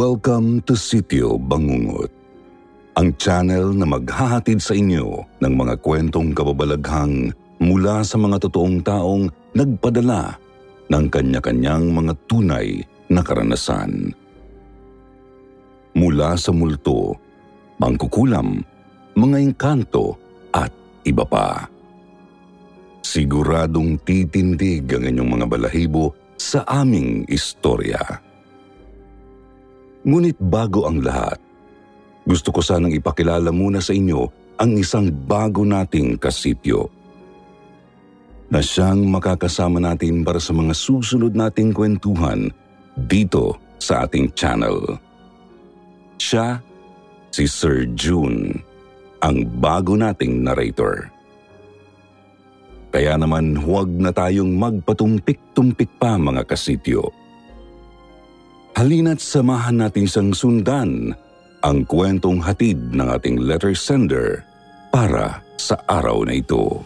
Welcome to Sityo Bangungot, ang channel na maghahatid sa inyo ng mga kwentong kababalaghang mula sa mga totoong taong nagpadala ng kanya-kanyang mga tunay na karanasan. Mula sa multo, mangkukulam, mga engkanto at iba pa. Siguradong titindig ang inyong mga balahibo sa aming istorya. Ngunit bago ang lahat, gusto ko sanang ipakilala muna sa inyo ang isang bago nating kasipyo. Na siyang makakasama natin para sa mga susunod nating kwentuhan dito sa ating channel. Siya, si Sir June, ang bago nating narrator. Kaya naman huwag na tayong magpatumpik-tumpik pa mga kasityo Halina't samahan natin sang sundan ang kwentong hatid ng ating letter sender para sa araw na ito.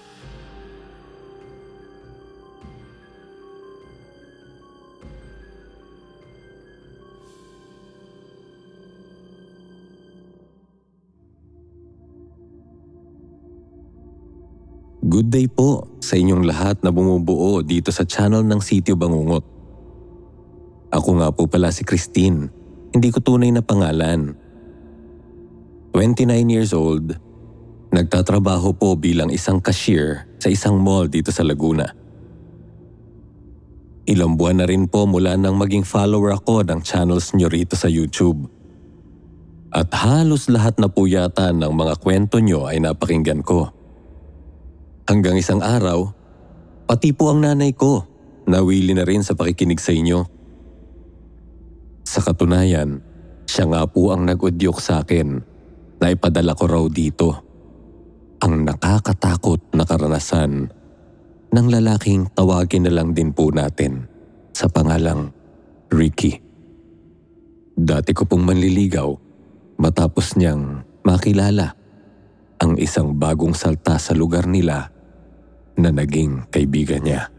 Good day po sa inyong lahat na bumubuo dito sa channel ng Sityo Bangungot. Ako nga po pala si Christine. Hindi ko tunay na pangalan. 29 years old. Nagtatrabaho po bilang isang cashier sa isang mall dito sa Laguna. Ilang buwan na rin po mula nang maging follower ako ng channels nyo rito sa YouTube. At halos lahat na po yata ng mga kwento nyo ay napakinggan ko. Hanggang isang araw, pati po ang nanay ko, nawili na rin sa pakikinig sa inyo. Sa katunayan, siya nga po ang nag-udyok sa akin na ipadala ko raw dito. Ang nakakatakot na karanasan ng lalaking tawagin na lang din po natin sa pangalang Ricky. Dati ko pong manliligaw matapos niyang makilala ang isang bagong salta sa lugar nila na naging kaibigan niya.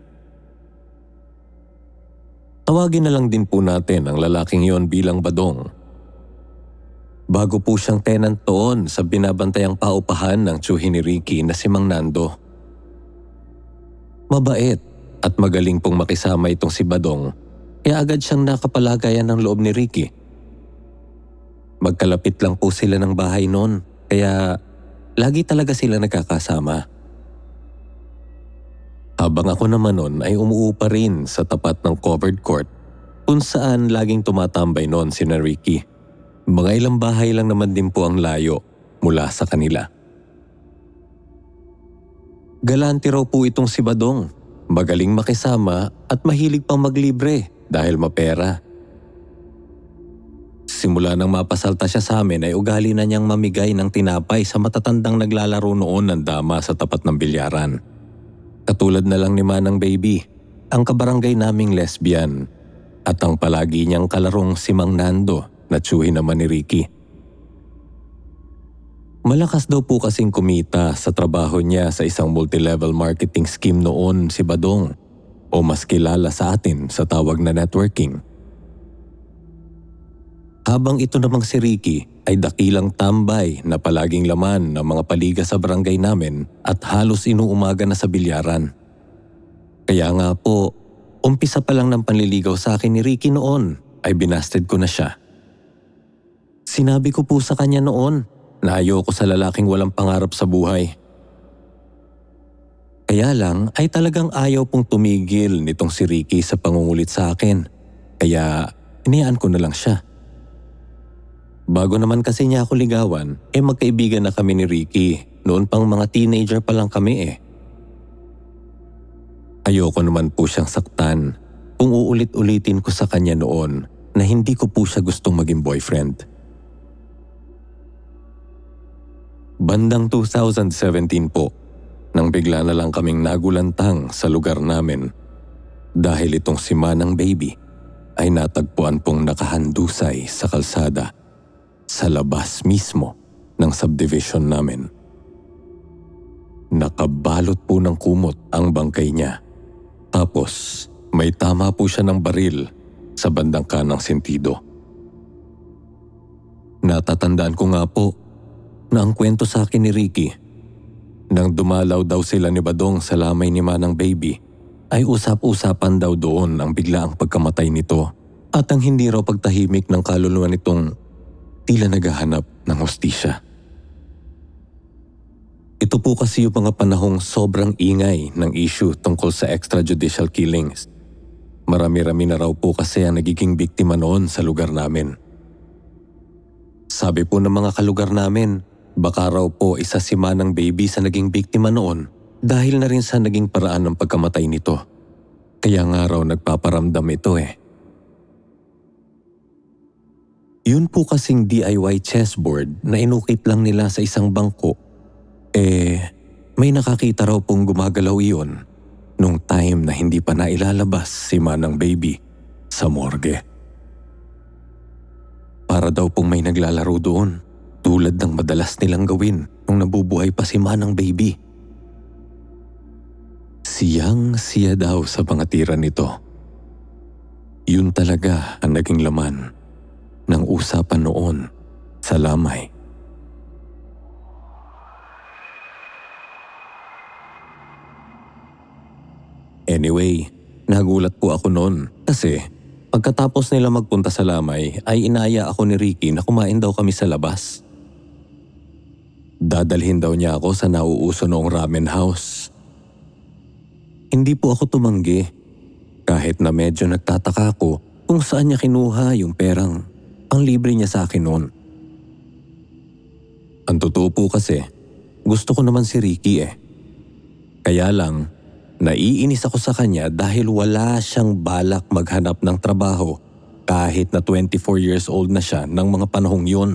Tawagin na lang din po natin ang lalaking yon bilang Badong. Bago po siyang tenant doon sa binabantayang paupahan ng tsuhin ni Ricky na si Mang Nando. Mabait at magaling pong makisama itong si Badong kaya agad siyang nakapalagayan ng loob ni Ricky. Magkalapit lang po sila ng bahay noon kaya lagi talaga sila nagkakasama. Habang ako naman noon ay umuupa rin sa tapat ng covered court kung saan laging tumatambay noon si Nariki. Mga ilang bahay lang naman din po ang layo mula sa kanila. Galante raw po itong si Badong. Magaling makisama at mahilig pang maglibre dahil mapera. Simula nang mapasalta siya sa amin ay ugali na niyang mamigay ng tinapay sa matatandang naglalaro noon ng dama sa tapat ng bilyaran. Katulad na lang ni Manang Baby, ang kabarangay naming lesbian at ang palagi niyang kalarong si Mang Nando na tsuhin naman ni Ricky. Malakas daw po kasing kumita sa trabaho niya sa isang multi-level marketing scheme noon si Badong o mas kilala sa atin sa tawag na networking. Habang ito namang si Ricky ay dakilang tambay na palaging laman ng mga paliga sa barangay namin at halos inuumaga na sa bilyaran. Kaya nga po, umpisa pa lang ng panliligaw sa akin ni Ricky noon ay binasted ko na siya. Sinabi ko po sa kanya noon na ayoko sa lalaking walang pangarap sa buhay. Kaya lang ay talagang ayaw pong tumigil nitong si Ricky sa pangungulit sa akin. Kaya inayaan ko na lang siya. Bago naman kasi niya ako ligawan, eh magkaibigan na kami ni Ricky. Noon pang mga teenager pa lang kami eh. Ayoko naman po siyang saktan kung uulit-ulitin ko sa kanya noon na hindi ko po siya gustong maging boyfriend. Bandang 2017 po, nang bigla na lang kaming nagulantang sa lugar namin dahil itong si Manang Baby ay natagpuan pong nakahandusay sa kalsada sa labas mismo ng subdivision namin. Nakabalot po ng kumot ang bangkay niya. Tapos may tama po siya ng baril sa bandang kanang sentido. Natatandaan ko nga po na ang kwento sa akin ni Ricky nang dumalaw daw sila ni Badong sa lamay ni Manang Baby ay usap-usapan daw doon ang biglaang pagkamatay nito at ang hindi raw pagtahimik ng kaluluwa nitong tila naghahanap ng hostisya. Ito po kasi yung mga panahong sobrang ingay ng issue tungkol sa extrajudicial killings. Marami-rami na raw po kasi ang nagiging biktima noon sa lugar namin. Sabi po ng mga kalugar namin, baka raw po isa si Manang Baby sa naging biktima noon dahil na rin sa naging paraan ng pagkamatay nito. Kaya nga raw nagpaparamdam ito eh. Yun po kasing DIY chessboard na inukit lang nila sa isang bangko. Eh, may nakakita raw pong gumagalaw iyon nung time na hindi pa nailalabas si Manang Baby sa morgue. Para daw pong may naglalaro doon tulad ng madalas nilang gawin nung nabubuhay pa si Manang Baby. Siyang siya daw sa mga nito. Yun talaga ang naging laman ng usapan noon sa lamay. Anyway, nagulat po ako noon kasi pagkatapos nila magpunta sa lamay ay inaya ako ni Ricky na kumain daw kami sa labas. Dadalhin daw niya ako sa nauuso noong ramen house. Hindi po ako tumanggi kahit na medyo nagtataka ako kung saan niya kinuha yung perang ang libre niya sa akin noon. Ang totoo po kasi, gusto ko naman si Ricky eh. Kaya lang, naiinis ako sa kanya dahil wala siyang balak maghanap ng trabaho kahit na 24 years old na siya ng mga panahong yun.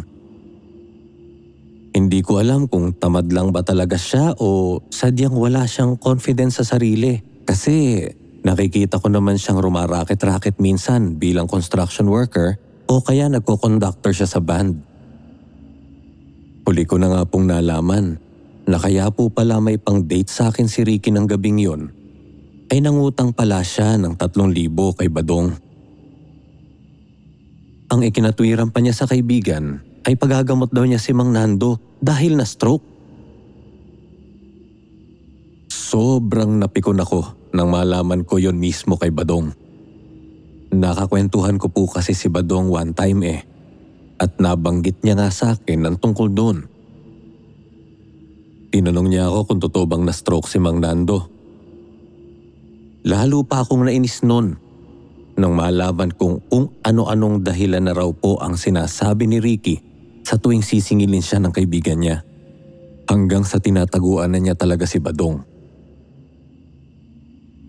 Hindi ko alam kung tamad lang ba talaga siya o sadyang wala siyang confidence sa sarili kasi nakikita ko naman siyang rumaraket-raket minsan bilang construction worker o kaya nagko-conductor siya sa band. Huli ko na nga pong nalaman na kaya po pala may pang-date sa akin si Ricky ng gabing yon ay nangutang pala siya ng tatlong libo kay Badong. Ang ikinatwiran pa niya sa kaibigan ay pagagamot daw niya si Mang Nando dahil na stroke. Sobrang napikon ako nang malaman ko yon mismo kay Badong. Nakakwentuhan ko po kasi si Badong one time eh at nabanggit niya nga sa akin ang tungkol doon. Tinanong niya ako kung totoo bang na-stroke si Mang Nando. Lalo pa akong nainis noon nang malaman kong kung ano-anong dahilan na raw po ang sinasabi ni Ricky sa tuwing sisingilin siya ng kaibigan niya hanggang sa tinataguan na niya talaga si Badong.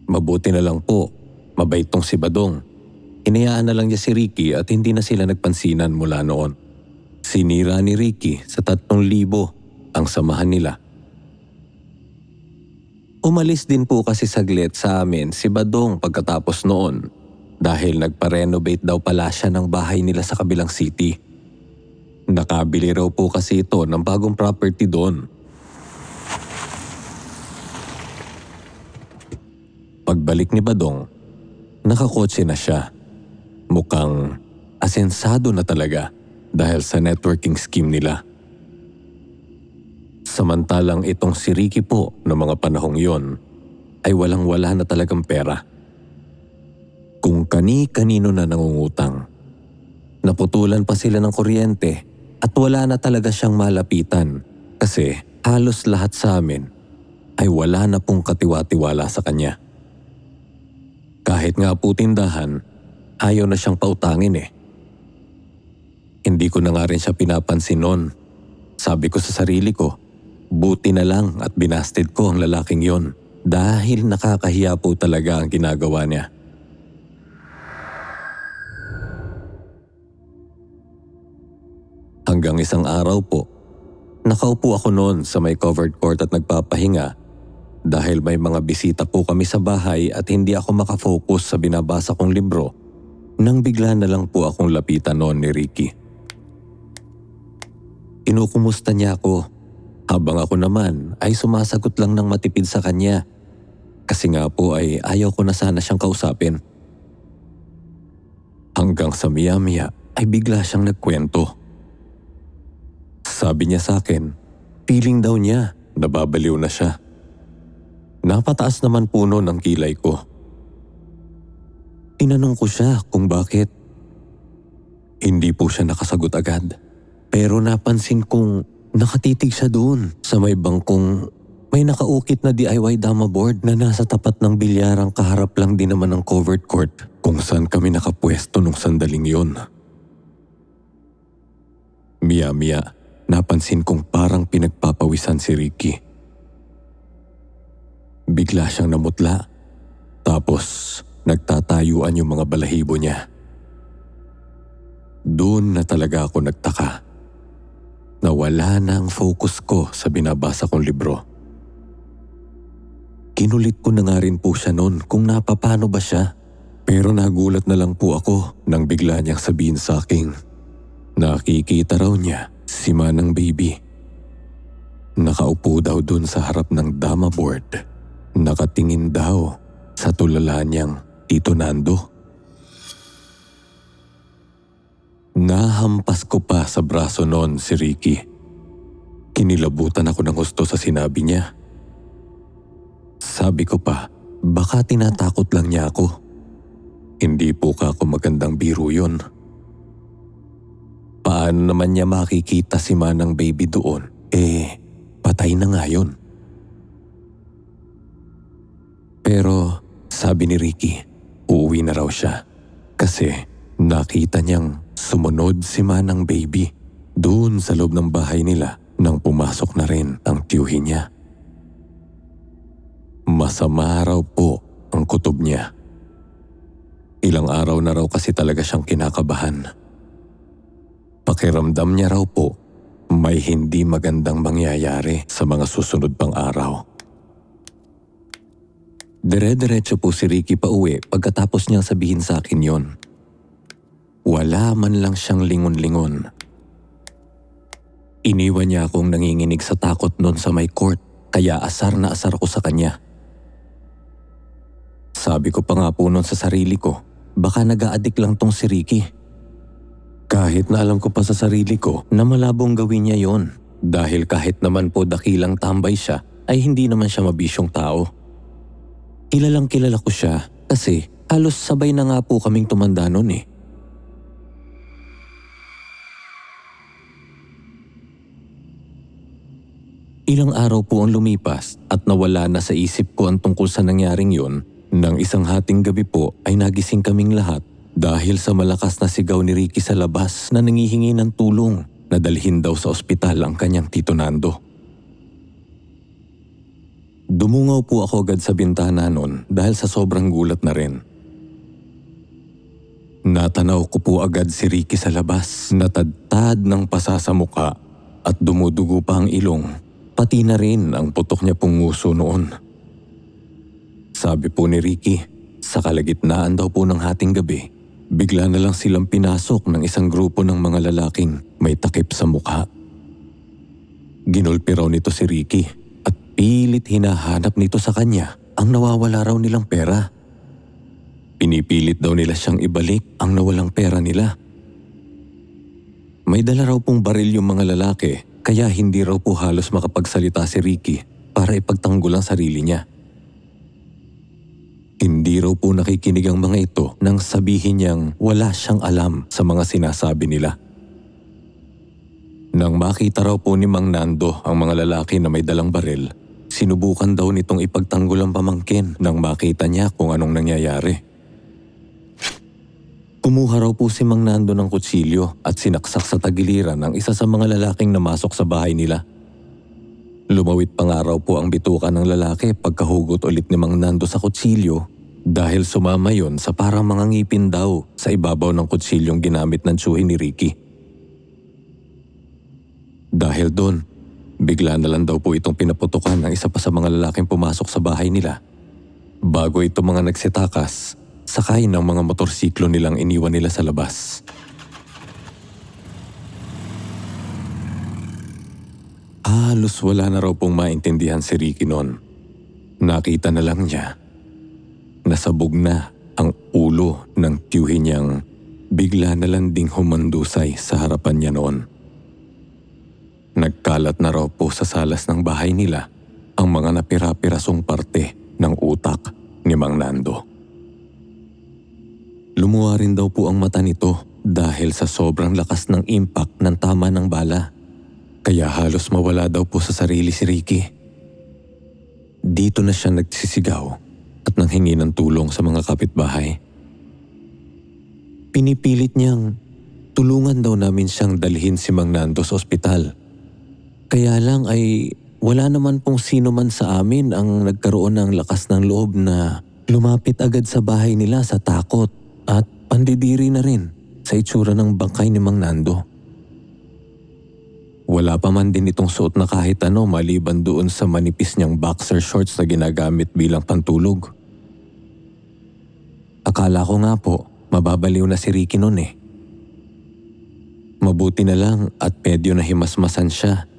Mabuti na lang po, mabaitong si Badong Inayaan na lang niya si Ricky at hindi na sila nagpansinan mula noon. Sinira ni Ricky sa tatlong libo ang samahan nila. Umalis din po kasi saglit sa amin si Badong pagkatapos noon dahil nagpa-renovate daw pala siya ng bahay nila sa kabilang city. Nakabili raw po kasi ito ng bagong property doon. Pagbalik ni Badong, nakakotse na siya. Mukhang asensado na talaga dahil sa networking scheme nila. Samantalang itong si Ricky po noong mga panahong yon ay walang-wala na talagang pera. Kung kani-kanino na nangungutang, naputulan pa sila ng kuryente at wala na talaga siyang malapitan kasi halos lahat sa amin ay wala na pong katiwa-tiwala sa kanya. Kahit nga po tindahan, Ayaw na siyang pautangin eh. Hindi ko na nga rin siya pinapansin noon. Sabi ko sa sarili ko, buti na lang at binasted ko ang lalaking yon dahil nakakahiya po talaga ang ginagawa niya. Hanggang isang araw po, nakaupo ako noon sa may covered court at nagpapahinga dahil may mga bisita po kami sa bahay at hindi ako makafocus sa binabasa kong libro nang bigla na lang po akong lapitan noon ni Ricky. Inukumusta niya ako habang ako naman ay sumasagot lang ng matipid sa kanya kasi nga po ay ayaw ko na sana siyang kausapin. Hanggang sa miyamiya ay bigla siyang nagkwento. Sabi niya sa akin, feeling daw niya nababaliw na siya. Napataas naman puno noon kilay ko Tinanong ko siya kung bakit. Hindi po siya nakasagot agad. Pero napansin kong nakatitig siya doon sa may bangkong may nakaukit na DIY dama board na nasa tapat ng bilyarang kaharap lang din naman ng covered court kung saan kami nakapwesto nung sandaling yon. Mia-mia, napansin kong parang pinagpapawisan si Ricky. Bigla siyang namutla. Tapos, Nagtatayuan yung mga balahibo niya. Doon na talaga ako nagtaka. Nawala na ang focus ko sa binabasa kong libro. Kinulit ko na nga rin po siya noon kung napapano ba siya. Pero nagulat na lang po ako nang bigla niyang sabihin sa akin. Nakikita raw niya si Manang Baby. Nakaupo daw doon sa harap ng dama board. Nakatingin daw sa tulala niyang Tito Nando. Nahampas ko pa sa braso noon si Ricky. Kinilabutan ako ng gusto sa sinabi niya. Sabi ko pa, baka tinatakot lang niya ako. Hindi po ka ako magandang biro yon. Paano naman niya makikita si Manang Baby doon? Eh, patay na nga yun. Pero sabi ni Ricky, Uuwi na raw siya kasi nakita niyang sumunod si Manang Baby doon sa loob ng bahay nila nang pumasok na rin ang tiyuhin niya. Masama raw po ang kutob niya. Ilang araw na raw kasi talaga siyang kinakabahan. Pakiramdam niya raw po may hindi magandang mangyayari sa mga susunod pang araw. Dire-diretso po si Ricky pa uwi pagkatapos niyang sabihin sa akin yon. Wala man lang siyang lingon-lingon. Iniwan niya akong nanginginig sa takot noon sa may court kaya asar na asar ko sa kanya. Sabi ko pa nga po noon sa sarili ko, baka nag-aadik lang tong si Ricky. Kahit na alam ko pa sa sarili ko na malabong gawin niya yon dahil kahit naman po dakilang tambay siya ay hindi naman siya mabisyong tao. Kilalang kilala ko siya kasi halos sabay na nga po kaming tumanda noon eh. Ilang araw po ang lumipas at nawala na sa isip ko ang tungkol sa nangyaring yun nang isang hating gabi po ay nagising kaming lahat dahil sa malakas na sigaw ni Ricky sa labas na nangihingi ng tulong na dalhin daw sa ospital ang kanyang tito Nando. Dumungaw po ako agad sa bintana noon dahil sa sobrang gulat na rin. Natanaw ko po agad si Ricky sa labas, natadtad ng pasa sa muka at dumudugo pa ang ilong, pati na rin ang putok niya pong nguso noon. Sabi po ni Ricky, sa kalagitnaan daw po ng hating gabi, bigla na lang silang pinasok ng isang grupo ng mga lalaking may takip sa mukha. Ginulpi raw nito si Ricky Pilit hinahanap nito sa kanya ang nawawala raw nilang pera. Pinipilit daw nila siyang ibalik ang nawalang pera nila. May dala raw pong baril yung mga lalaki kaya hindi raw po halos makapagsalita si Ricky para ipagtanggol ang sarili niya. Hindi raw po nakikinig ang mga ito nang sabihin niyang wala siyang alam sa mga sinasabi nila. Nang makita raw po ni Mang Nando ang mga lalaki na may dalang baril, Sinubukan daw nitong ipagtanggol ang pamangkin nang makita niya kung anong nangyayari. Kumuha raw po si Mang Nando ng kutsilyo at sinaksak sa tagiliran ng isa sa mga lalaking namasok sa bahay nila. Lumawit pa nga raw po ang bituka ng lalaki pagkahugot ulit ni Mang Nando sa kutsilyo dahil sumama yon sa parang mga ngipin daw sa ibabaw ng kutsilyong ginamit ng tsuhin ni Ricky. Dahil doon, Bigla na lang daw po itong pinaputukan ng isa pa sa mga lalaking pumasok sa bahay nila. Bago ito mga nagsitakas, sakay ng mga motorsiklo nilang iniwan nila sa labas. Halos wala na raw pong maintindihan si Ricky noon. Nakita na lang niya. Nasabog na ang ulo ng tiyuhin niyang bigla na lang ding humandusay sa harapan niya noon. Nagkalat na raw po sa salas ng bahay nila ang mga napirapirasong parte ng utak ni Mang Nando. Lumuha rin daw po ang mata nito dahil sa sobrang lakas ng impact ng tama ng bala. Kaya halos mawala daw po sa sarili si Ricky. Dito na siya nagsisigaw at nanghingi ng tulong sa mga kapitbahay. Pinipilit niyang tulungan daw namin siyang dalhin si Mang Nando sa ospital kaya lang ay wala naman pong sino man sa amin ang nagkaroon ng lakas ng loob na lumapit agad sa bahay nila sa takot at pandidiri na rin sa itsura ng bangkay ni Mang Nando. Wala pa man din itong suot na kahit ano maliban doon sa manipis niyang boxer shorts na ginagamit bilang pantulog. Akala ko nga po, mababaliw na si Ricky noon eh. Mabuti na lang at medyo nahimasmasan siya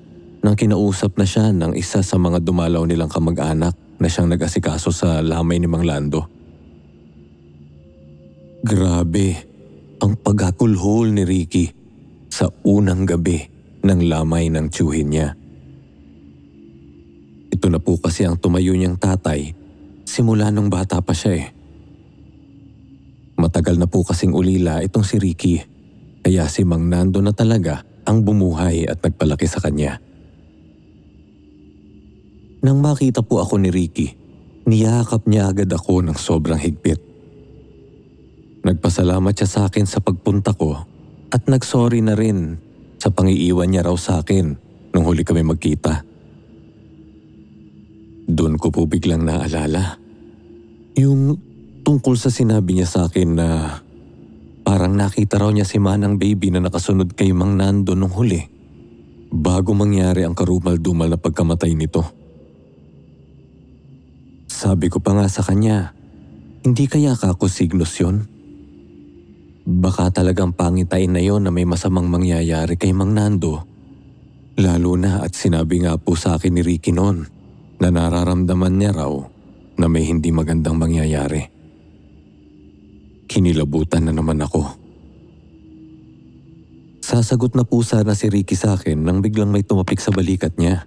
nang kinausap na siya ng isa sa mga dumalaw nilang kamag-anak na siyang nag-asikaso sa lamay ni Mang Lando. Grabe ang pagkakulhol ni Ricky sa unang gabi ng lamay ng tiyuhin niya. Ito na po kasi ang tumayo niyang tatay simula nung bata pa siya eh. Matagal na po kasing ulila itong si Ricky kaya si Mang Nando na talaga ang bumuhay at nagpalaki sa kanya. Nang makita po ako ni Ricky, niyakap niya agad ako ng sobrang higpit. Nagpasalamat siya sa akin sa pagpunta ko at nagsorry na rin sa pangiiwan niya raw sa akin nung huli kami magkita. Doon ko po biglang naalala yung tungkol sa sinabi niya sa akin na parang nakita raw niya si Manang Baby na nakasunod kay Mang Nando nung huli bago mangyari ang karumal-dumal na pagkamatay nito. Sabi ko pa nga sa kanya, hindi kaya ka ako signos yun? Baka talagang pangitain na yon na may masamang mangyayari kay Mang Nando. Lalo na at sinabi nga po sa akin ni Ricky noon na nararamdaman niya raw na may hindi magandang mangyayari. Kinilabutan na naman ako. Sasagot na po sana si Ricky sa akin nang biglang may tumapik sa balikat niya.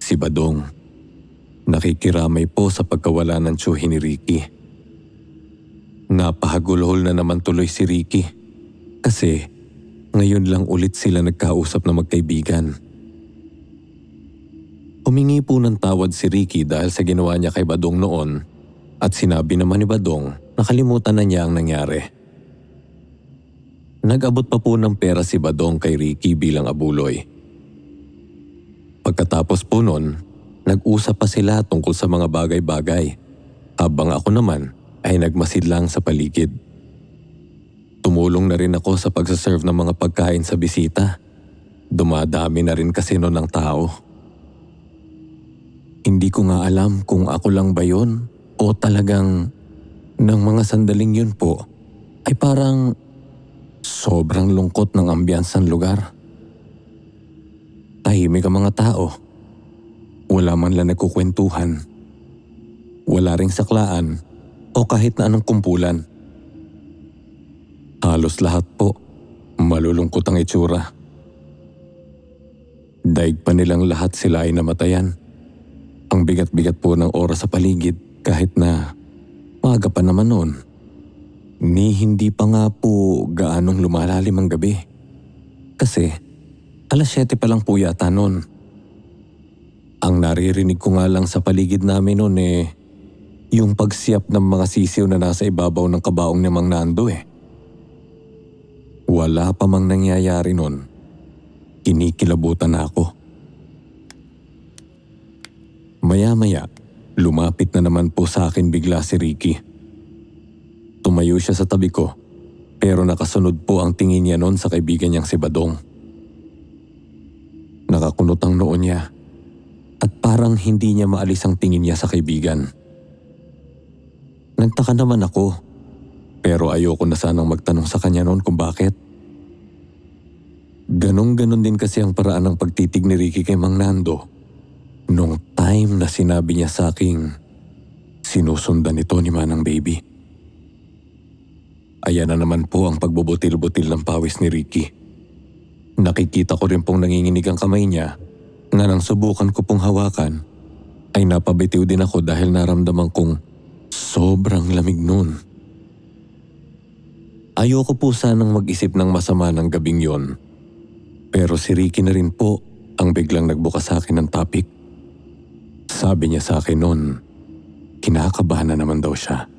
Si Badong. Nakikiramay po sa pagkawala ng tsuhi ni Ricky. Napahagulhol na naman tuloy si Ricky kasi ngayon lang ulit sila nagkausap na magkaibigan. Humingi po ng tawad si Ricky dahil sa ginawa niya kay Badong noon at sinabi naman ni Badong nakalimutan na niya ang nangyari. Nag-abot pa po ng pera si Badong kay Ricky bilang abuloy. Pagkatapos po noon, Nag-usap pa sila tungkol sa mga bagay-bagay habang ako naman ay nagmasidlang sa paligid. Tumulong na rin ako sa pagsaserve ng mga pagkain sa bisita. Dumadami na rin kasi noon ng tao. Hindi ko nga alam kung ako lang ba yon o talagang ng mga sandaling yun po ay parang sobrang lungkot ng ambiyansa ng lugar. Tahimik ang mga tao wala man lang nagkukwentuhan. Wala ring saklaan o kahit na anong kumpulan. Halos lahat po, malulungkot ang itsura. Daig pa nilang lahat sila ay namatayan. Ang bigat-bigat po ng oras sa paligid kahit na maaga pa naman noon. Ni hindi pa nga po gaanong lumalalim ang gabi. Kasi alas 7 pa lang po yata noon. Ang naririnig ko nga lang sa paligid namin noon eh, yung pagsiyap ng mga sisiw na nasa ibabaw ng kabaong ni Mang Nando eh. Wala pa mang nangyayari noon, kinikilabutan ako. Maya-maya, lumapit na naman po sa akin bigla si Ricky. Tumayo siya sa tabi ko, pero nakasunod po ang tingin niya noon sa kaibigan niyang si Badong. Nakakunot ang noon niya at parang hindi niya maalis ang tingin niya sa kaibigan. Nagtaka naman ako pero ayoko na sanang magtanong sa kanya noon kung bakit. Ganong-ganon din kasi ang paraan ng pagtitig ni Ricky kay Mang Nando nung time na sinabi niya sa akin sinusundan ito ni Manang Baby. Ayan na naman po ang pagbubutil-butil ng pawis ni Ricky. Nakikita ko rin pong nanginginig ang kamay niya na nang subukan ko pong hawakan ay napabitiw din ako dahil naramdaman kong sobrang lamig noon. Ayoko po sanang mag-isip ng masama ng gabing yon. Pero si Ricky na rin po ang biglang nagbukas sa akin ng topic. Sabi niya sa akin noon, kinakabahan na naman daw siya.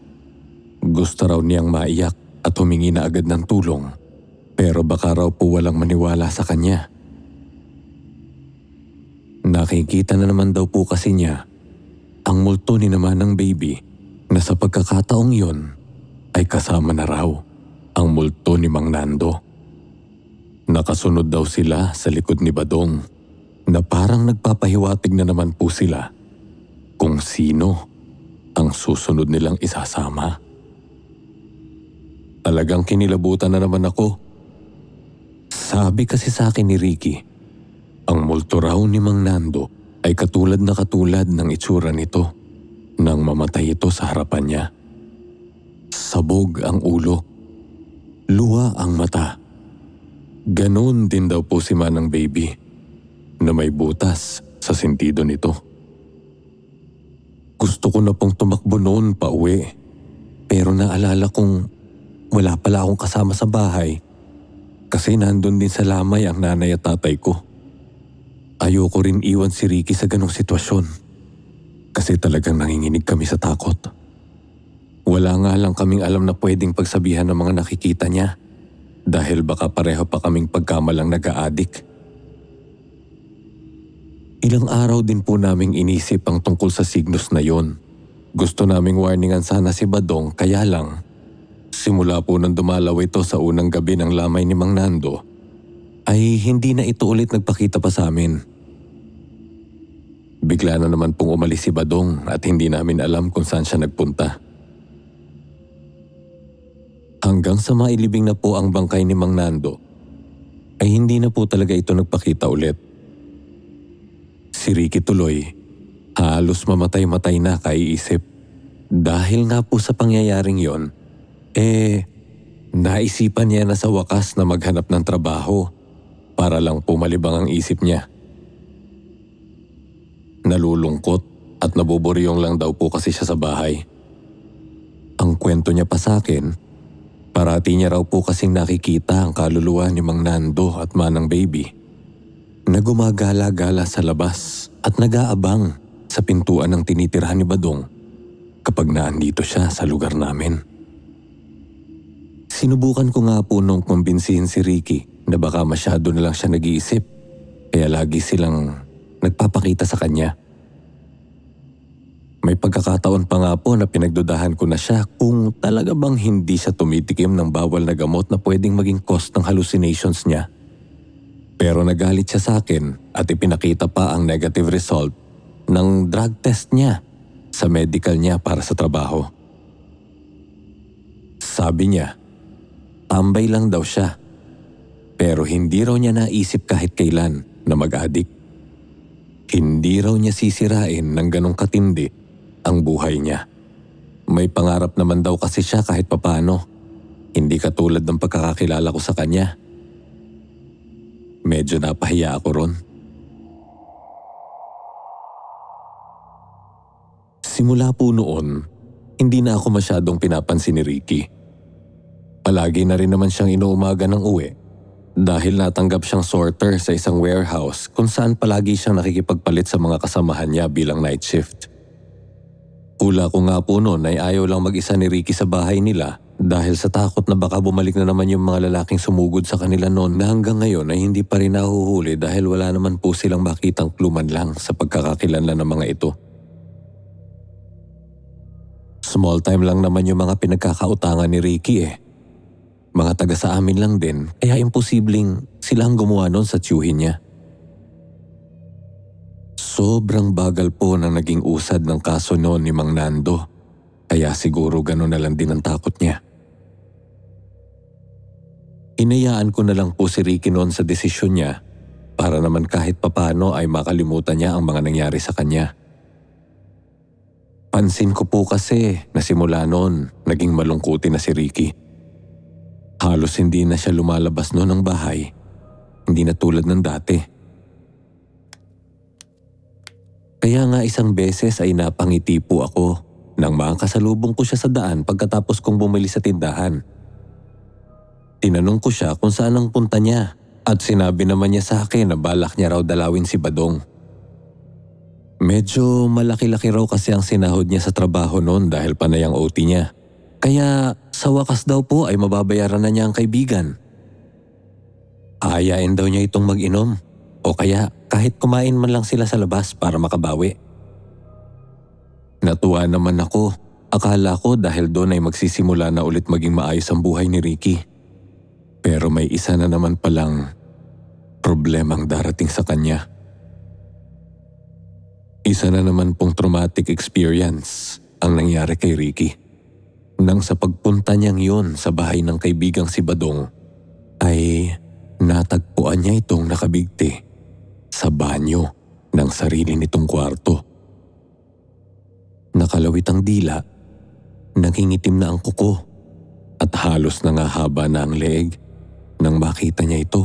Gusto raw niyang maiyak at humingi na agad ng tulong. Pero baka raw po walang maniwala sa kanya. Nakikita na naman daw po kasi niya ang multo ni naman ng baby na sa pagkakataong yon ay kasama na raw ang multo ni Mang Nando. Nakasunod daw sila sa likod ni Badong na parang nagpapahiwatig na naman po sila kung sino ang susunod nilang isasama. Talagang kinilabutan na naman ako. Sabi kasi sa akin ni Ricky ang multo raw ni Mang Nando ay katulad na katulad ng itsura nito nang mamatay ito sa harapan niya. Sabog ang ulo. luha ang mata. Ganon din daw po si Manang Baby na may butas sa sentido nito. Gusto ko na pong tumakbo noon pa uwi pero naalala kong wala pala akong kasama sa bahay kasi nandun din sa lamay ang nanay at tatay ko. Ayoko rin iwan si Ricky sa ganong sitwasyon. Kasi talagang nanginginig kami sa takot. Wala nga lang kaming alam na pwedeng pagsabihan ng mga nakikita niya dahil baka pareho pa kaming pagkamalang nag-aadik. Ilang araw din po naming inisip ang tungkol sa signos na yon. Gusto naming warningan sana si Badong kaya lang. Simula po nang dumalaw ito sa unang gabi ng lamay ni Mang Nando, ay hindi na ito ulit nagpakita pa sa amin. Bigla na naman pong umalis si Badong at hindi namin alam kung saan siya nagpunta. Hanggang sa mailibing na po ang bangkay ni Mang Nando, ay hindi na po talaga ito nagpakita ulit. Si Ricky tuloy, halos mamatay-matay na kaiisip. Dahil nga po sa pangyayaring yon, eh, naisipan niya na sa wakas na maghanap ng trabaho para lang pumalibang ang isip niya. Nalulungkot at nabuburyong lang daw po kasi siya sa bahay. Ang kwento niya pa sa akin, parati niya raw po kasing nakikita ang kaluluwa ni Mang Nando at Manang Baby na gumagala-gala sa labas at nag-aabang sa pintuan ng tinitirhan ni Badong kapag naandito siya sa lugar namin. Sinubukan ko nga po nung kumbinsihin si Ricky na baka masyado na lang siya nag-iisip kaya lagi silang nagpapakita sa kanya. May pagkakataon pa nga po na pinagdudahan ko na siya kung talaga bang hindi siya tumitikim ng bawal na gamot na pwedeng maging cause ng hallucinations niya. Pero nagalit siya sa akin at ipinakita pa ang negative result ng drug test niya sa medical niya para sa trabaho. Sabi niya, tambay lang daw siya pero hindi raw niya naisip kahit kailan na mag adik Hindi raw niya sisirain ng ganong katindi ang buhay niya. May pangarap naman daw kasi siya kahit papano. Hindi katulad ng pagkakakilala ko sa kanya. Medyo napahiya ako ron. Simula po noon, hindi na ako masyadong pinapansin ni Ricky. Palagi na rin naman siyang inuumaga ng uwi dahil natanggap siyang sorter sa isang warehouse kung saan palagi siyang nakikipagpalit sa mga kasamahan niya bilang night shift. Ula ko nga po noon ay ayaw lang mag-isa ni Ricky sa bahay nila dahil sa takot na baka bumalik na naman yung mga lalaking sumugod sa kanila noon na hanggang ngayon ay hindi pa rin nahuhuli dahil wala naman po silang makitang kluman lang sa pagkakakilanlan ng mga ito. Small time lang naman yung mga pinagkakautangan ni Ricky eh mga taga sa amin lang din kaya imposibleng sila ang gumawa noon sa tiyuhin niya. Sobrang bagal po na naging usad ng kaso noon ni Mang Nando kaya siguro ganun na lang din ang takot niya. Inayaan ko na lang po si Ricky noon sa desisyon niya para naman kahit papano ay makalimutan niya ang mga nangyari sa kanya. Pansin ko po kasi na simula noon naging malungkuti na si Ricky. Halos hindi na siya lumalabas noon ng bahay. Hindi na tulad ng dati. Kaya nga isang beses ay napangiti po ako nang makasalubong ko siya sa daan pagkatapos kong bumili sa tindahan. Tinanong ko siya kung saan ang punta niya at sinabi naman niya sa akin na balak niya raw dalawin si Badong. Medyo malaki-laki raw kasi ang sinahod niya sa trabaho noon dahil panay ang OT niya. Kaya sa wakas daw po ay mababayaran na niya ang kaibigan. Ayain daw niya itong mag-inom o kaya kahit kumain man lang sila sa labas para makabawi. Natuwa naman ako. Akala ko dahil doon ay magsisimula na ulit maging maayos ang buhay ni Ricky. Pero may isa na naman palang problemang darating sa kanya. Isa na naman pong traumatic experience ang nangyari kay Ricky nang sa pagpunta niyang yun sa bahay ng kaibigang si Badong ay natagpuan niya itong nakabigti sa banyo ng sarili nitong kwarto. Nakalawit ang dila, nangingitim na ang kuko at halos nangahaba na ang leeg nang makita niya ito.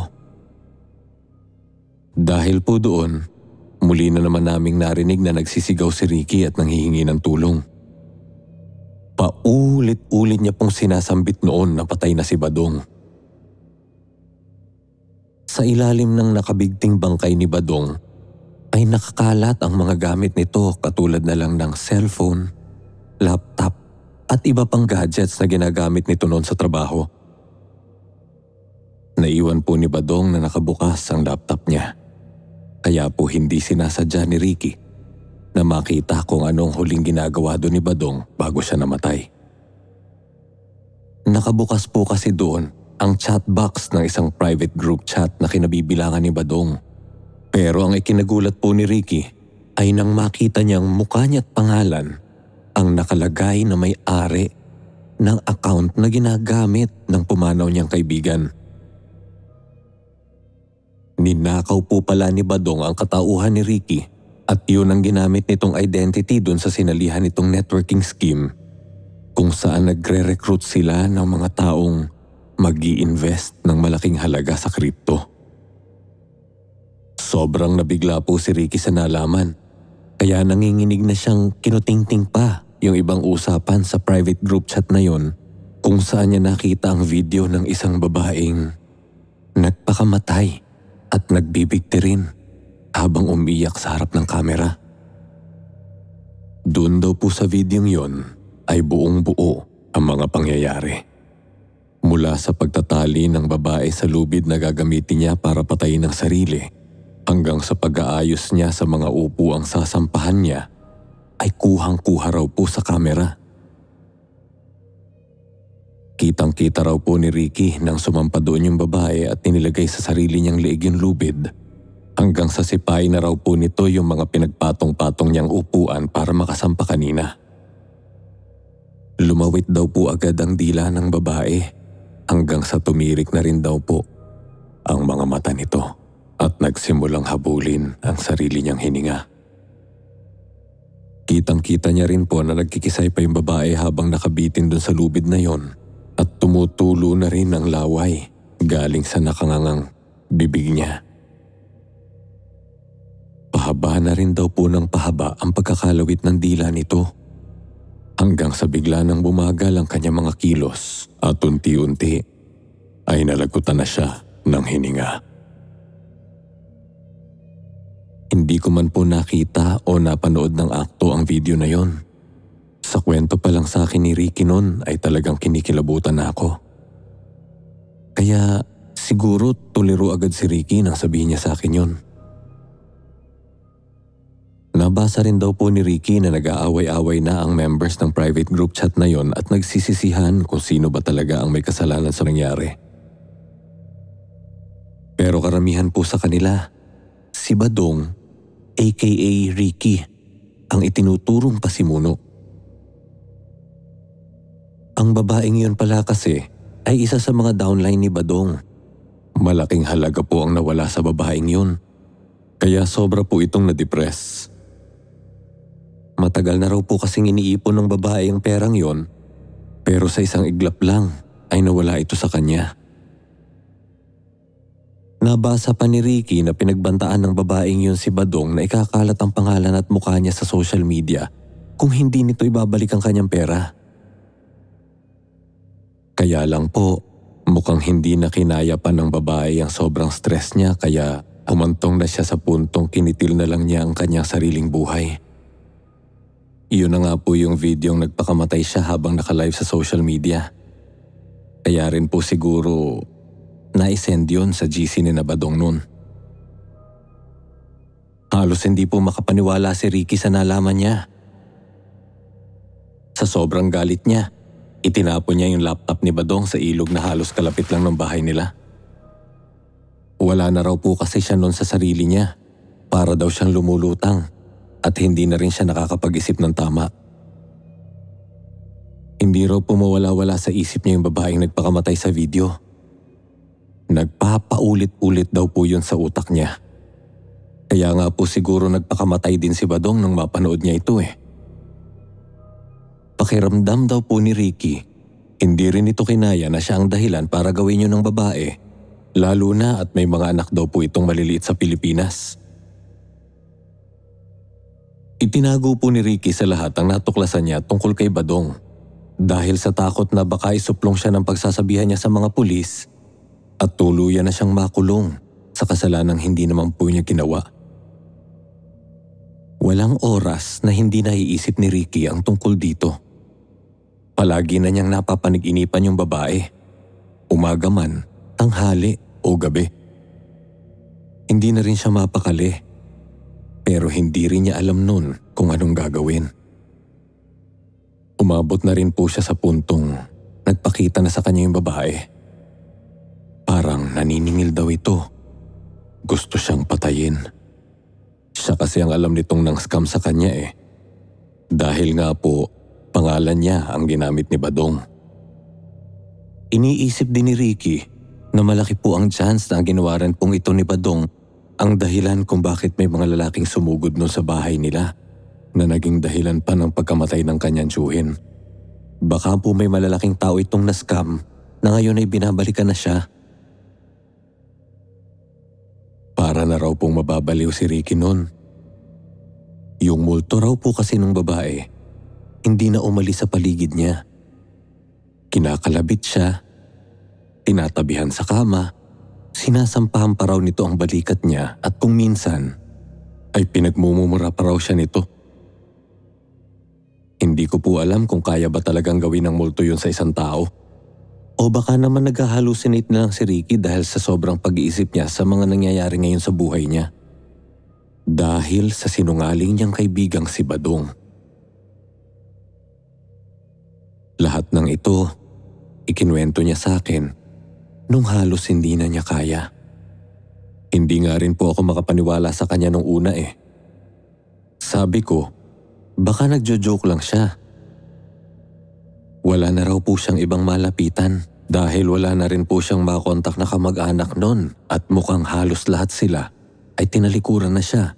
Dahil po doon, muli na naman naming narinig na nagsisigaw si Ricky at nanghihingi ng tulong. Paulit-ulit niya pong sinasambit noon na patay na si Badong. Sa ilalim ng nakabigting bangkay ni Badong, ay nakakalat ang mga gamit nito katulad na lang ng cellphone, laptop at iba pang gadgets na ginagamit nito noon sa trabaho. Naiwan po ni Badong na nakabukas ang laptop niya. Kaya po hindi sinasadya ni Ricky na makita kung anong huling ginagawa doon ni Badong bago siya namatay. Nakabukas po kasi doon ang chat box ng isang private group chat na kinabibilangan ni Badong. Pero ang ikinagulat po ni Ricky ay nang makita niyang mukha niya at pangalan ang nakalagay na may-ari ng account na ginagamit ng pumanaw niyang kaibigan. Ninakaw po pala ni Badong ang katauhan ni Ricky at iyon ang ginamit nitong identity dun sa sinalihan nitong networking scheme kung saan nagre-recruit sila ng mga taong mag invest ng malaking halaga sa kripto. Sobrang nabigla po si Ricky sa nalaman kaya nanginginig na siyang kinutingting pa yung ibang usapan sa private group chat na yon kung saan niya nakita ang video ng isang babaeng nagpakamatay at nagbibigti rin habang umiyak sa harap ng kamera. Doon daw po sa videong yon ay buong buo ang mga pangyayari. Mula sa pagtatali ng babae sa lubid na gagamitin niya para patayin ang sarili, hanggang sa pag-aayos niya sa mga upo ang sasampahan niya, ay kuhang-kuha raw po sa kamera. Kitang-kita raw po ni Ricky nang sumampa doon yung babae at nilagay sa sarili niyang leeg yung lubid hanggang sa sipain na raw po nito yung mga pinagpatong-patong niyang upuan para makasampa kanina. Lumawit daw po agad ang dila ng babae hanggang sa tumirik na rin daw po ang mga mata nito at nagsimulang habulin ang sarili niyang hininga. Kitang-kita niya rin po na nagkikisay pa yung babae habang nakabitin dun sa lubid na yon at tumutulo na rin ang laway galing sa nakangangang bibig niya. Pahaba na rin daw po ng pahaba ang pagkakalawit ng dila nito. Hanggang sa bigla nang bumagal ang kanyang mga kilos at unti-unti ay nalagutan na siya ng hininga. Hindi ko man po nakita o napanood ng akto ang video na yon. Sa kwento pa lang sa akin ni Ricky noon ay talagang kinikilabutan na ako. Kaya siguro tuliro agad si Ricky nang sabihin niya sa akin yon. Nabasa rin daw po ni Ricky na nag-aaway-away na ang members ng private group chat na yon at nagsisisihan kung sino ba talaga ang may kasalanan sa nangyari. Pero karamihan po sa kanila, si Badong, aka Ricky, ang itinuturong pasimuno. Ang babaeng yon pala kasi ay isa sa mga downline ni Badong. Malaking halaga po ang nawala sa babaeng yon. Kaya sobra po itong na-depress Matagal na raw po kasing iniipon ng babae ang perang yon pero sa isang iglap lang ay nawala ito sa kanya. Nabasa pa ni Ricky na pinagbantaan ng babaeng yon si Badong na ikakalat ang pangalan at mukha niya sa social media kung hindi nito ibabalik ang kanyang pera. Kaya lang po, mukhang hindi na kinaya pa ng babae ang sobrang stress niya kaya humantong na siya sa puntong kinitil na lang niya ang kanyang sariling buhay. Iyon na nga po yung videong nagpakamatay siya habang nakalive sa social media. Kaya rin po siguro naisend yon sa GC ni Nabadong noon. Halos hindi po makapaniwala si Ricky sa nalaman niya. Sa sobrang galit niya, itinapon niya yung laptop ni Badong sa ilog na halos kalapit lang ng bahay nila. Wala na raw po kasi siya noon sa sarili niya para daw siyang lumulutang at hindi na rin siya nakakapag-isip ng tama. Hindi raw pumawala-wala sa isip niya yung babaeng nagpakamatay sa video. Nagpapaulit-ulit daw po yun sa utak niya. Kaya nga po siguro nagpakamatay din si Badong nung mapanood niya ito eh. Pakiramdam daw po ni Ricky, hindi rin ito kinaya na siya ang dahilan para gawin yun ng babae, lalo na at may mga anak daw po itong maliliit sa Pilipinas. Itinago po ni Ricky sa lahat ang natuklasan niya tungkol kay Badong. Dahil sa takot na baka isuplong siya ng pagsasabihan niya sa mga pulis at tuluyan na siyang makulong sa kasalanang hindi naman po niya ginawa. Walang oras na hindi naiisip ni Ricky ang tungkol dito. Palagi na niyang napapanig-inipan yung babae. Umaga man, tanghali o gabi. Hindi na rin siya mapakali pero hindi rin niya alam nun kung anong gagawin. Umabot na rin po siya sa puntong nagpakita na sa kanya yung babae. Parang naniningil daw ito. Gusto siyang patayin. Siya kasi ang alam nitong nang scam sa kanya eh. Dahil nga po, pangalan niya ang ginamit ni Badong. Iniisip din ni Ricky na malaki po ang chance na ang ginawaran pong ito ni Badong ang dahilan kung bakit may mga lalaking sumugod nun sa bahay nila na naging dahilan pa ng pagkamatay ng kanyang tsuhin. Baka po may malalaking tao itong naskam na ngayon ay binabalikan na siya. Para na raw pong mababaliw si Ricky noon. Yung multo raw po kasi ng babae, hindi na umalis sa paligid niya. Kinakalabit siya, tinatabihan sa kama, Sinasampahan pa raw nito ang balikat niya at kung minsan ay pinagmumumura pa raw siya nito. Hindi ko po alam kung kaya ba talagang gawin ng multo yun sa isang tao. O baka naman nag-hallucinate na lang si Ricky dahil sa sobrang pag-iisip niya sa mga nangyayari ngayon sa buhay niya. Dahil sa sinungaling niyang kaibigang si Badong. Lahat ng ito, ikinwento niya sa akin nung halos hindi na niya kaya. Hindi nga rin po ako makapaniwala sa kanya nung una eh. Sabi ko, baka nagjo-joke lang siya. Wala na raw po siyang ibang malapitan dahil wala na rin po siyang makontak na kamag-anak noon at mukhang halos lahat sila ay tinalikuran na siya.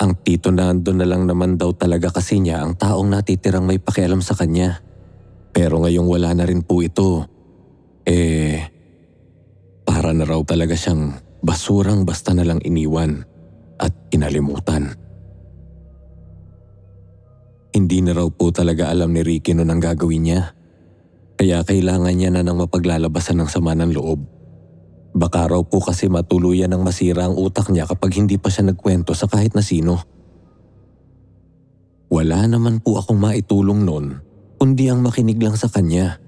Ang tito Nando na lang naman daw talaga kasi niya ang taong natitirang may pakialam sa kanya. Pero ngayong wala na rin po ito eh, para na raw talaga siyang basurang basta na lang iniwan at inalimutan. Hindi na raw po talaga alam ni Ricky noon ang gagawin niya. Kaya kailangan niya na ng mapaglalabasan ng sama ng loob. Baka raw po kasi matuluyan ng masira ang utak niya kapag hindi pa siya nagkwento sa kahit na sino. Wala naman po akong maitulong noon kundi ang makinig lang sa kanya.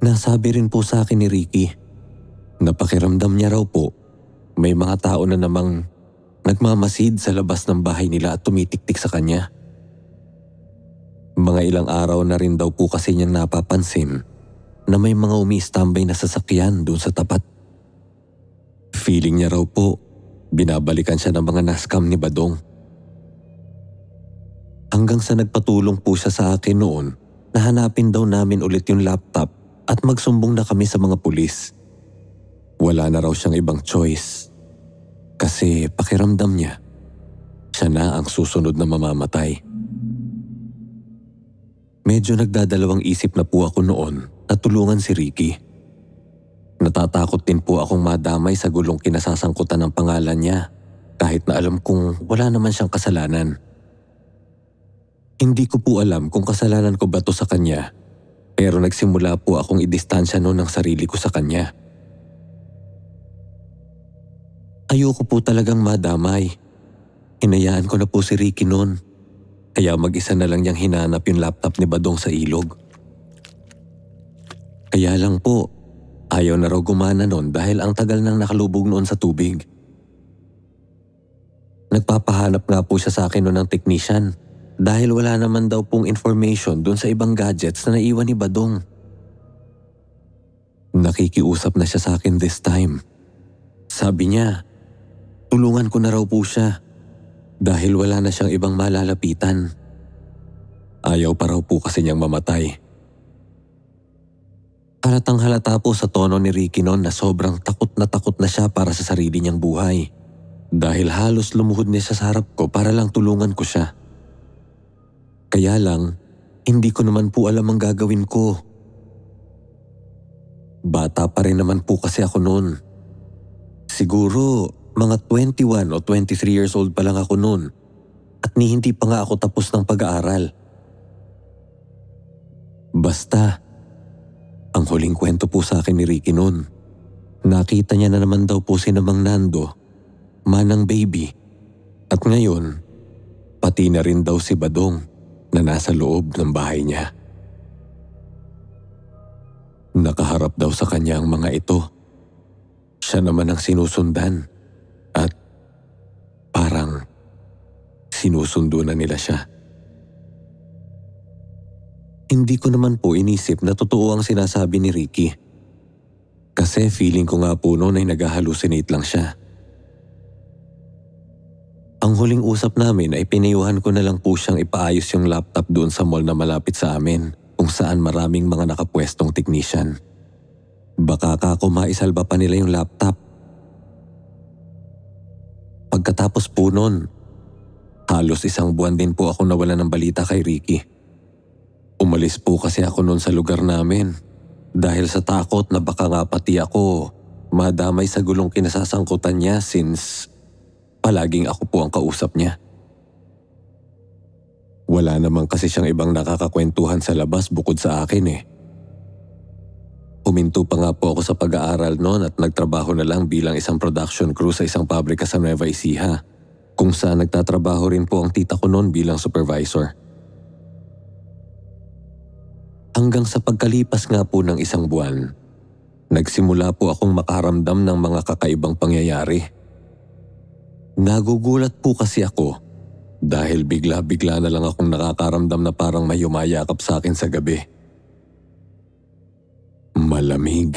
Nasabi rin po sa akin ni Ricky na pakiramdam niya raw po may mga tao na namang nagmamasid sa labas ng bahay nila at tumitiktik sa kanya. Mga ilang araw na rin daw po kasi niyang napapansin na may mga umiistambay na sasakyan doon sa tapat. Feeling niya raw po, binabalikan siya ng mga naskam ni Badong. Hanggang sa nagpatulong po siya sa akin noon nahanapin daw namin ulit yung laptop at magsumbong na kami sa mga pulis. Wala na raw siyang ibang choice kasi pakiramdam niya siya na ang susunod na mamamatay. Medyo nagdadalawang isip na po ako noon na tulungan si Ricky. Natatakot din po akong madamay sa gulong kinasasangkutan ng pangalan niya kahit na alam kong wala naman siyang kasalanan. Hindi ko po alam kung kasalanan ko ba to sa kanya pero nagsimula po akong idistansya noon ng sarili ko sa kanya. Ayoko po talagang madamay. Hinayaan ko na po si Ricky noon. Kaya mag-isa na lang niyang hinanap yung laptop ni Badong sa ilog. Kaya lang po, ayaw na raw gumana noon dahil ang tagal nang nakalubog noon sa tubig. Nagpapahanap nga po siya sa akin noon ng technician dahil wala naman daw pong information dun sa ibang gadgets na naiwan ni Badong. Nakikiusap na siya sa akin this time. Sabi niya, tulungan ko na raw po siya dahil wala na siyang ibang malalapitan. Ayaw pa raw po kasi niyang mamatay. Halatang halata po sa tono ni Ricky noon na sobrang takot na takot na siya para sa sarili niyang buhay. Dahil halos lumuhod niya sa harap ko para lang tulungan ko siya. Kaya lang, hindi ko naman po alam ang gagawin ko. Bata pa rin naman po kasi ako noon. Siguro mga 21 o 23 years old pa lang ako noon at ni hindi pa nga ako tapos ng pag-aaral. Basta, ang huling kwento po sa akin ni Ricky noon, nakita niya na naman daw po si Namang Nando, manang baby, at ngayon, pati na rin daw si Badong na nasa loob ng bahay niya. Nakaharap daw sa kanya ang mga ito. Siya naman ang sinusundan at parang sinusundo na nila siya. Hindi ko naman po inisip na totoo ang sinasabi ni Ricky. Kasi feeling ko nga po noon ay nag-hallucinate lang siya. Ang huling usap namin ay pinayuhan ko na lang po siyang ipaayos yung laptop doon sa mall na malapit sa amin kung saan maraming mga nakapwestong technician. Baka kako maisalba pa nila yung laptop. Pagkatapos po noon, halos isang buwan din po ako nawala ng balita kay Ricky. Umalis po kasi ako noon sa lugar namin dahil sa takot na baka nga pati ako madamay sa gulong kinasasangkutan niya since palaging ako po ang kausap niya. Wala naman kasi siyang ibang nakakakwentuhan sa labas bukod sa akin eh. Huminto pa nga po ako sa pag-aaral noon at nagtrabaho na lang bilang isang production crew sa isang pabrika sa Nueva Ecija kung saan nagtatrabaho rin po ang tita ko noon bilang supervisor. Hanggang sa pagkalipas nga po ng isang buwan, nagsimula po akong makaramdam ng mga kakaibang pangyayari. Nagugulat po kasi ako dahil bigla-bigla na lang akong nakakaramdam na parang may umayakap sa akin sa gabi. Malamig.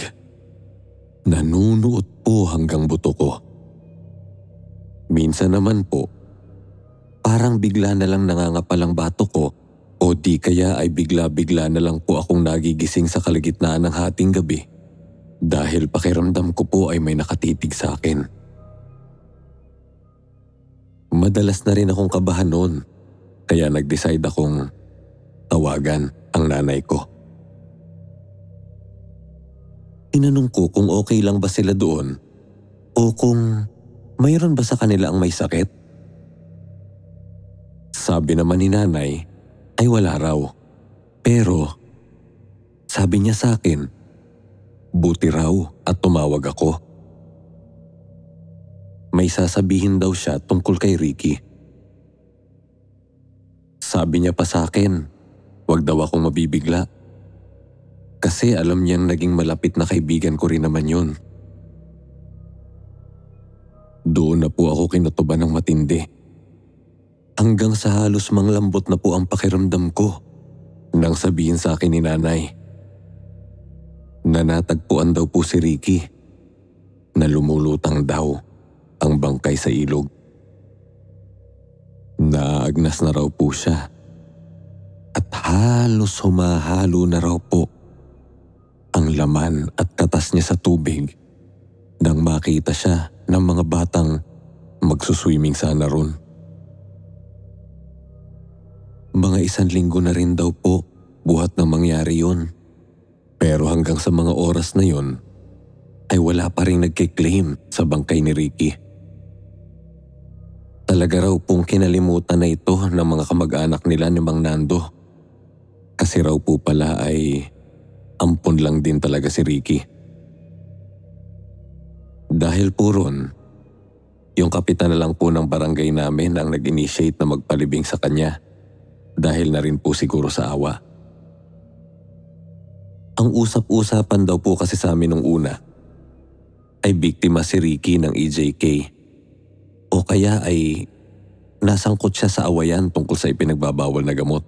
Nanunuot po hanggang buto ko. Minsan naman po, parang bigla na lang nangangapalang bato ko o di kaya ay bigla-bigla na lang po akong nagigising sa kalagitnaan ng hating gabi dahil pakiramdam ko po ay may nakatitig sa akin. Madalas na rin akong kabahan noon kaya nag-decide akong tawagan ang nanay ko. Inanong ko kung okay lang ba sila doon o kung mayroon ba sa kanila ang may sakit. Sabi naman ni nanay ay wala raw. Pero sabi niya sa akin, buti raw at tumawag ako may sasabihin daw siya tungkol kay Ricky. Sabi niya pa sa akin, huwag daw akong mabibigla. Kasi alam niyang naging malapit na kaibigan ko rin naman yun. Doon na po ako kinatuba ng matindi. Hanggang sa halos manglambot na po ang pakiramdam ko nang sabihin sa akin ni nanay. Nanatagpuan daw po si Ricky na lumulutang daw ang bangkay sa ilog. Naagnas na raw po siya at halos humahalo na raw po ang laman at katas niya sa tubig nang makita siya ng mga batang magsuswimming sana ron. Mga isang linggo na rin daw po buhat na mangyari yon. Pero hanggang sa mga oras na yon, ay wala pa rin nagkiklaim sa bangkay ni Ricky. Talaga raw pong kinalimutan na ito ng mga kamag-anak nila ni Mang Nando. Kasi raw po pala ay ampon lang din talaga si Ricky. Dahil po ron, yung kapitan na lang po ng barangay namin ang nag-initiate na magpalibing sa kanya dahil na rin po siguro sa awa. Ang usap-usapan daw po kasi sa amin nung una ay biktima si Ricky ng EJK o kaya ay nasangkot siya sa awayan tungkol sa ipinagbabawal na gamot.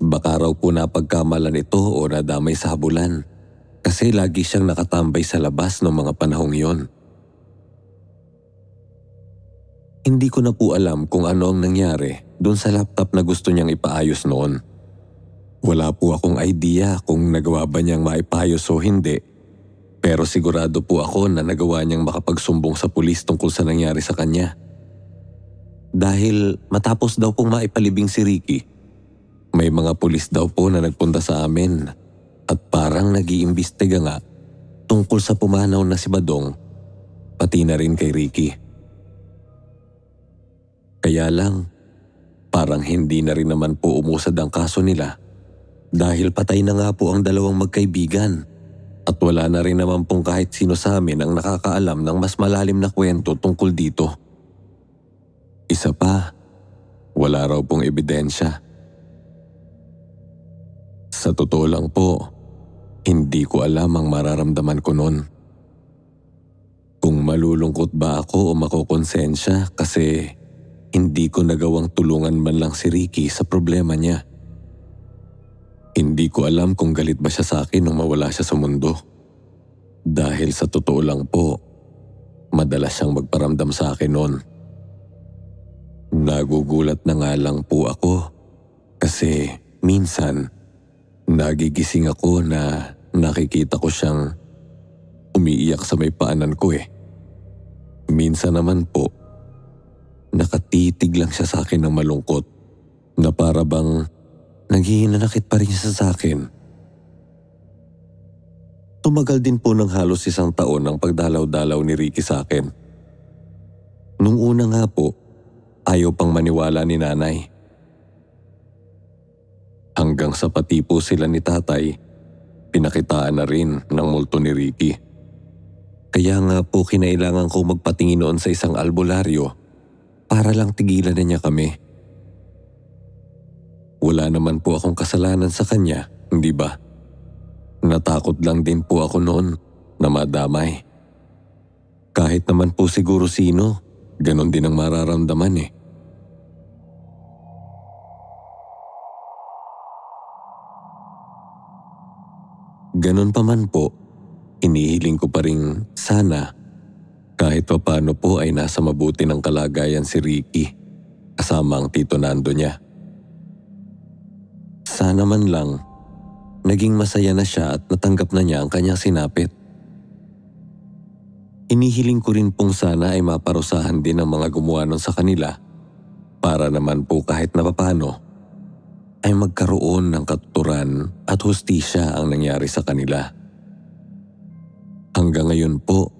Baka raw po napagkamalan ito o nadamay sa habulan kasi lagi siyang nakatambay sa labas noong mga panahong yon. Hindi ko na po alam kung ano ang nangyari doon sa laptop na gusto niyang ipaayos noon. Wala po akong idea kung nagawa ba niyang maipayos o hindi pero sigurado po ako na nagawa niyang makapagsumbong sa pulis tungkol sa nangyari sa kanya. Dahil matapos daw pong maipalibing si Ricky, may mga pulis daw po na nagpunta sa amin at parang nag-iimbestiga nga tungkol sa pumanaw na si Badong, pati na rin kay Ricky. Kaya lang, parang hindi na rin naman po umusad ang kaso nila dahil patay na nga po ang dalawang magkaibigan at wala na rin naman pong kahit sino sa amin ang nakakaalam ng mas malalim na kwento tungkol dito. Isa pa, wala raw pong ebidensya. Sa totoo lang po, hindi ko alam ang mararamdaman ko noon. Kung malulungkot ba ako o makokonsensya kasi hindi ko nagawang tulungan man lang si Ricky sa problema niya. Hindi ko alam kung galit ba siya sa akin nung mawala siya sa mundo. Dahil sa totoo lang po, madalas siyang magparamdam sa akin noon. Nagugulat na nga lang po ako kasi minsan nagigising ako na nakikita ko siyang umiiyak sa may paanan ko eh. Minsan naman po, nakatitig lang siya sa akin ng malungkot na para bang Naghihinanakit pa rin siya sa akin. Tumagal din po ng halos isang taon ang pagdalaw-dalaw ni Ricky sa akin. Nung una nga po, ayaw pang maniwala ni nanay. Hanggang sa pati po sila ni tatay, pinakitaan na rin ng multo ni Ricky. Kaya nga po kinailangan ko magpatingin noon sa isang albularyo para lang tigilan na niya kami. Wala naman po akong kasalanan sa kanya, hindi ba? Natakot lang din po ako noon na madamay. Kahit naman po siguro sino, ganon din ang mararamdaman eh. Ganon pa man po, inihiling ko pa rin sana kahit pa paano po ay nasa mabuti ng kalagayan si Ricky kasama ang tito Nando niya. Sana man lang, naging masaya na siya at natanggap na niya ang kanyang sinapit. Inihiling ko rin pong sana ay maparusahan din ang mga gumawa nun sa kanila para naman po kahit napapano ay magkaroon ng katuturan at hustisya ang nangyari sa kanila. Hanggang ngayon po,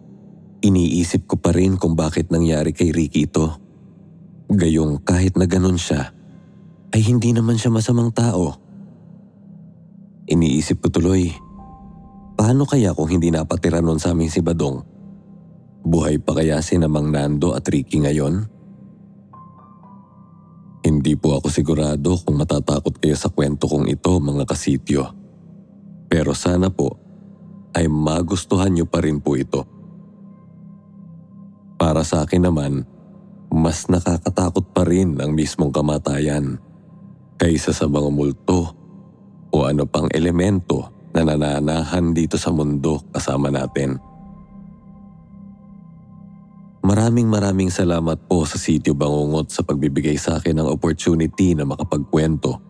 iniisip ko pa rin kung bakit nangyari kay Ricky ito. Gayong kahit na ganun siya, ay hindi naman siya masamang tao. Iniisip ko tuloy, paano kaya kung hindi napatira nun sa amin si Badong? Buhay pa kaya si Namang Nando at Ricky ngayon? Hindi po ako sigurado kung matatakot kayo sa kwento kong ito mga kasityo. Pero sana po ay magustuhan niyo pa rin po ito. Para sa akin naman, mas nakakatakot pa rin ang mismong kamatayan kaysa sa mga multo o ano pang elemento na nananahan dito sa mundo kasama natin. Maraming maraming salamat po sa Sityo Bangungot sa pagbibigay sa akin ng opportunity na makapagkwento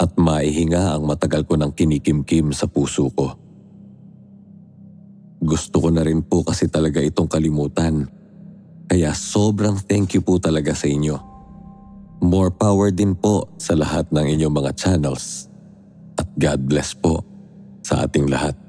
at maihinga ang matagal ko ng kinikimkim sa puso ko. Gusto ko na rin po kasi talaga itong kalimutan. Kaya sobrang thank you po talaga sa inyo. More power din po sa lahat ng inyong mga channels. At God bless po sa ating lahat.